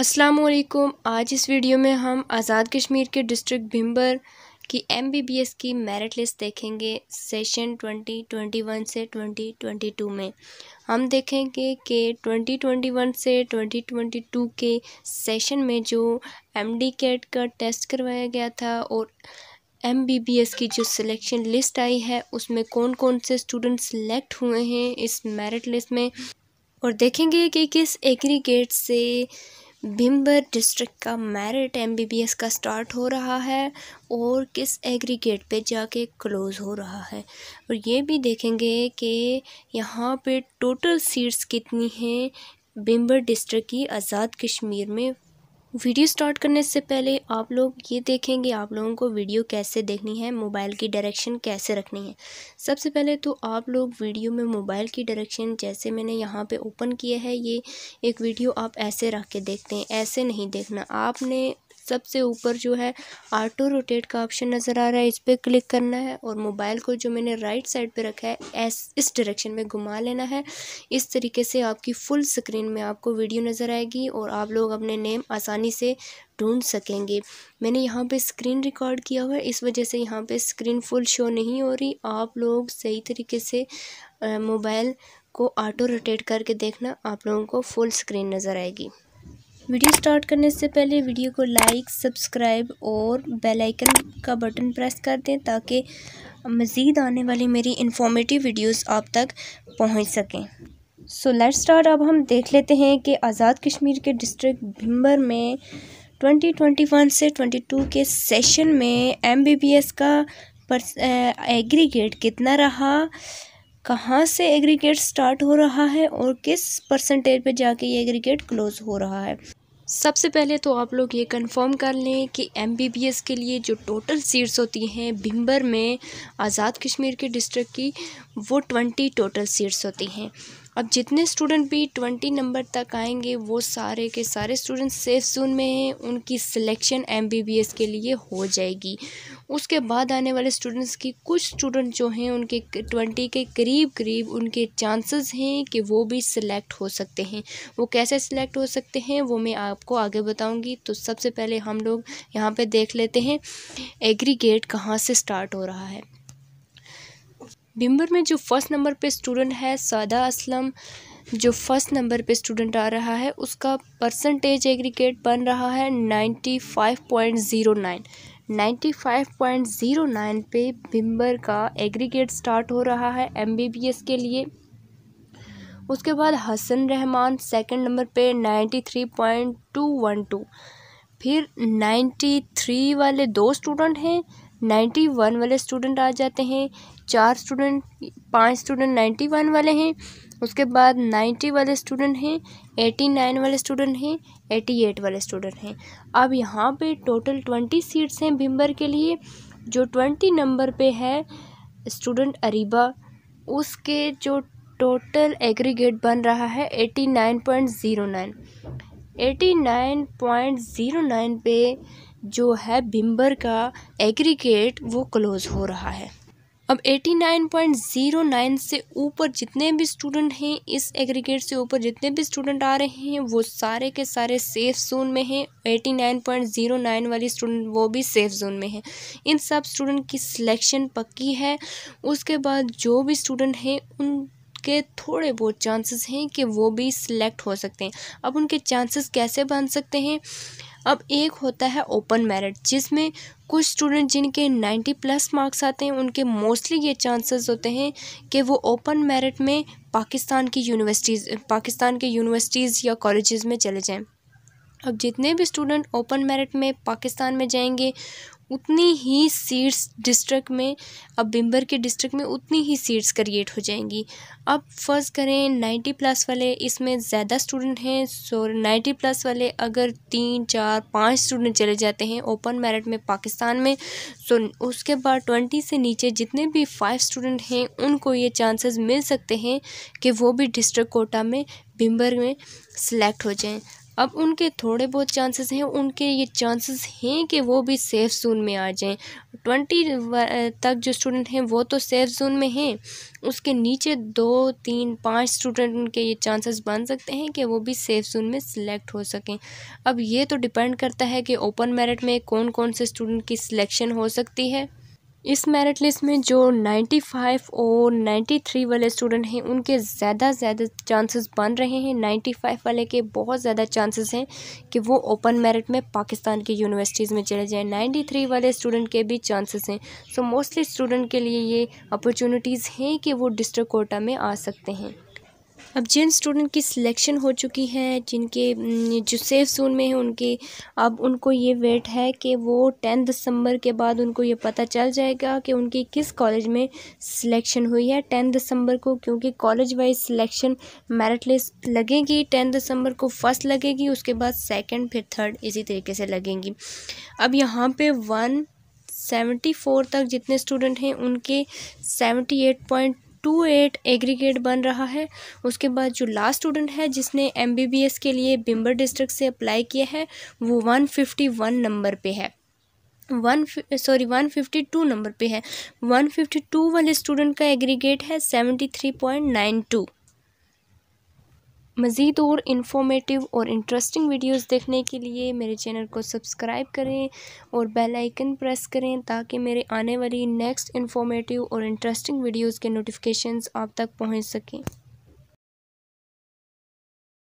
असलकुम आज इस वीडियो में हम आज़ाद कश्मीर के डिस्ट्रिक्ट भिम्बर की एमबीबीएस की मेरिट लिस्ट देखेंगे सेशन 2021 से 2022 में हम देखेंगे कि 2021 से 2022 के सेशन में जो एमडी कैट का टेस्ट करवाया गया था और एमबीबीएस की जो सिलेक्शन लिस्ट आई है उसमें कौन कौन से स्टूडेंट सेलेक्ट हुए हैं इस मेरिट लिस्ट में और देखेंगे कि किस एग्रीगेट से भिम्बर डिस्ट्रिक्ट का मेरिट एमबीबीएस का स्टार्ट हो रहा है और किस एग्रीगेट पे जाके क्लोज़ हो रहा है और ये भी देखेंगे कि यहाँ पे टोटल सीट्स कितनी हैं बिम्बर डिस्ट्रिक्ट की आज़ाद कश्मीर में वीडियो स्टार्ट करने से पहले आप लोग ये देखेंगे आप लोगों को वीडियो कैसे देखनी है मोबाइल की डायरेक्शन कैसे रखनी है सबसे पहले तो आप लोग वीडियो में मोबाइल की डायरेक्शन जैसे मैंने यहाँ पे ओपन किया है ये एक वीडियो आप ऐसे रख के देखते हैं ऐसे नहीं देखना आपने सबसे ऊपर जो है ऑटो रोटेट का ऑप्शन नज़र आ रहा है इस पर क्लिक करना है और मोबाइल को जो मैंने राइट साइड पे रखा है एस इस डायरेक्शन में घुमा लेना है इस तरीके से आपकी फुल स्क्रीन में आपको वीडियो नज़र आएगी और आप लोग अपने नेम आसानी से ढूंढ सकेंगे मैंने यहाँ पे स्क्रीन रिकॉर्ड किया हुआ है इस वजह से यहाँ पे स्क्रीन फुल शो नहीं हो रही आप लोग सही तरीके से मोबाइल को ऑटो रोटेट करके देखना आप लोगों को फुल स्क्रीन नज़र आएगी वीडियो स्टार्ट करने से पहले वीडियो को लाइक सब्सक्राइब और बेल आइकन का बटन प्रेस कर दें ताकि मज़ीद आने वाली मेरी इन्फॉर्मेटिव वीडियोस आप तक पहुंच सकें सो लेट स्टार्ट अब हम देख लेते हैं कि आज़ाद कश्मीर के डिस्ट्रिक्ट भिम्बर में 2021 से 22 के सेशन में एमबीबीएस का एग्रीगेट कितना रहा कहाँ से एग्रीगेट स्टार्ट हो रहा है और किस परसेंटेज पे जाके ये एग्रीगेट क्लोज़ हो रहा है सबसे पहले तो आप लोग ये कंफर्म कर लें कि एम के लिए जो टोटल सीट्स होती हैं भिम्बर में आज़ाद कश्मीर के डिस्ट्रिक्ट की वो ट्वेंटी टोटल सीट्स होती हैं अब जितने स्टूडेंट भी ट्वेंटी नंबर तक आएंगे वो सारे के सारे स्टूडेंट सेफ जोन में हैं उनकी सिलेक्शन एम के लिए हो जाएगी उसके बाद आने वाले स्टूडेंट्स की कुछ स्टूडेंट जो हैं उनके ट्वेंटी के करीब करीब उनके चांसेस हैं कि वो भी सिलेक्ट हो सकते हैं वो कैसे सिलेक्ट हो सकते हैं वो मैं आपको आगे बताऊँगी तो सबसे पहले हम लोग यहाँ पर देख लेते हैं एग्रीगेट कहाँ से स्टार्ट हो रहा है बिम्बर में जो फर्स्ट नंबर पर स्टूडेंट है सादा असलम जो फर्स्ट नंबर पे स्टूडेंट आ रहा है उसका परसेंटेज एग्रीगेट बन रहा है ninety five point zero nine 95.09 पे बिम्बर का एग्रीगेट स्टार्ट हो रहा है एमबीबीएस के लिए उसके बाद हसन रहमान सेकंड नंबर पे 93.212 फिर 93 वाले दो स्टूडेंट हैं 91 वाले स्टूडेंट आ जाते हैं चार स्टूडेंट पांच स्टूडेंट 91 वाले हैं उसके बाद नाइन्टी वाले स्टूडेंट हैं एटी नाइन वाले स्टूडेंट हैं एटी एट वाले स्टूडेंट हैं अब यहाँ पे टोटल ट्वेंटी सीट्स हैं भिम्बर के लिए जो ट्वेंटी नंबर पे है स्टूडेंट अरीबा उसके जो टोटल एग्रीगेट बन रहा है eighty nine point zero nine eighty nine point zero nine पे जो है बिम्बर का एग्रीगेट वो क्लोज़ हो रहा है अब 89.09 से ऊपर जितने भी स्टूडेंट हैं इस एग्रीगेट से ऊपर जितने भी स्टूडेंट आ रहे हैं वो सारे के सारे सेफ जोन में हैं 89.09 वाली स्टूडेंट वो भी सेफ जोन में हैं इन सब स्टूडेंट की सिलेक्शन पक्की है उसके बाद जो भी स्टूडेंट हैं उन के थोड़े बहुत चांसेस हैं कि वो भी सिलेक्ट हो सकते हैं अब उनके चांसेस कैसे बन सकते हैं अब एक होता है ओपन मेरिट जिसमें कुछ स्टूडेंट जिनके नाइन्टी प्लस मार्क्स आते हैं उनके मोस्टली ये चांसेस होते हैं कि वो ओपन मेरिट में पाकिस्तान की यूनिवर्सिटीज़ पाकिस्तान के यूनिवर्सिटीज़ या कॉलेजेस में चले जाएं अब जितने भी स्टूडेंट ओपन मेरिट में पाकिस्तान में जाएंगे उतनी ही सीट्स डिस्ट्रिक्ट में अब बिम्बर के डिस्ट्रिक्ट में उतनी ही सीट्स क्रिएट हो जाएंगी अब फर्ज करें नाइन्टी प्लस वाले इसमें ज़्यादा स्टूडेंट हैं सो नाइन्टी प्लस वाले अगर तीन चार पाँच स्टूडेंट चले जाते हैं ओपन मेरिट में पाकिस्तान में सो उसके बाद ट्वेंटी से नीचे जितने भी फाइव स्टूडेंट हैं उनको ये चांसेस मिल सकते हैं कि वो भी डिस्ट्रिक्ट कोटा में बिम्बर में सेलेक्ट हो जाएँ अब उनके थोड़े बहुत चांसेस हैं उनके ये चांसेस हैं कि वो भी सेफ़ जोन में आ जाएं ट्वेंटी तक जो स्टूडेंट हैं वो तो सेफ़ जोन में हैं उसके नीचे दो तीन पाँच स्टूडेंट उनके ये चांसेस बन सकते हैं कि वो भी सेफ़ जोन में सिलेक्ट हो सकें अब ये तो डिपेंड करता है कि ओपन मेरिट में कौन कौन से स्टूडेंट की सिलेक्शन हो सकती है इस मेरिट लिस्ट में जो नाइन्टी फाइव और नाइन्टी थ्री वाले स्टूडेंट हैं उनके ज़्यादा ज़्यादा चांसेस बन रहे हैं नाइन्टी फाइव वाले के बहुत ज़्यादा चांसेस हैं कि वो ओपन मेरिट में पाकिस्तान की यूनिवर्सिटीज़ में चले जाएँ नाइन्टी थ्री वाले स्टूडेंट के भी चांसेस हैं सो मोस्टली स्टूडेंट के लिए ये अपॉर्चुनिटीज़ हैं कि वो डिस्ट्रिक्ट कोटा में आ सकते हैं अब जिन स्टूडेंट की सिलेक्शन हो चुकी है जिनके जो सेफ जोन में है उनके अब उनको ये वेट है कि वो टेन दिसंबर के बाद उनको ये पता चल जाएगा कि उनकी किस कॉलेज में सिलेक्शन हुई है टेन दिसंबर को क्योंकि college wise selection merit list लगेगी टेन दिसंबर को फर्स्ट लगेगी उसके बाद सेकेंड फिर थर्ड इसी तरीके से लगेंगी अब यहाँ पर वन सेवेंटी फोर तक जितने स्टूडेंट हैं उनके seventy eight point two eight aggregate बन रहा है उसके बाद जो लास्ट स्टूडेंट है जिसने एम के लिए बिम्बर डिस्ट्रिक्ट से अप्लाई किया है वो वन फिफ्टी वन नंबर पे है one sorry one fifty two number पे है वन फिफ्टी टू वाले स्टूडेंट का एग्रीगेट है seventy three point nine two मज़ीद और इन्फॉर्मेटिव और इंटरेस्टिंग वीडियोस देखने के लिए मेरे चैनल को सब्सक्राइब करें और बेल आइकन प्रेस करें ताकि मेरे आने वाली नेक्स्ट इन्फॉर्मेटिव और इंटरेस्टिंग वीडियोस के नोटिफिकेशंस आप तक पहुंच सकें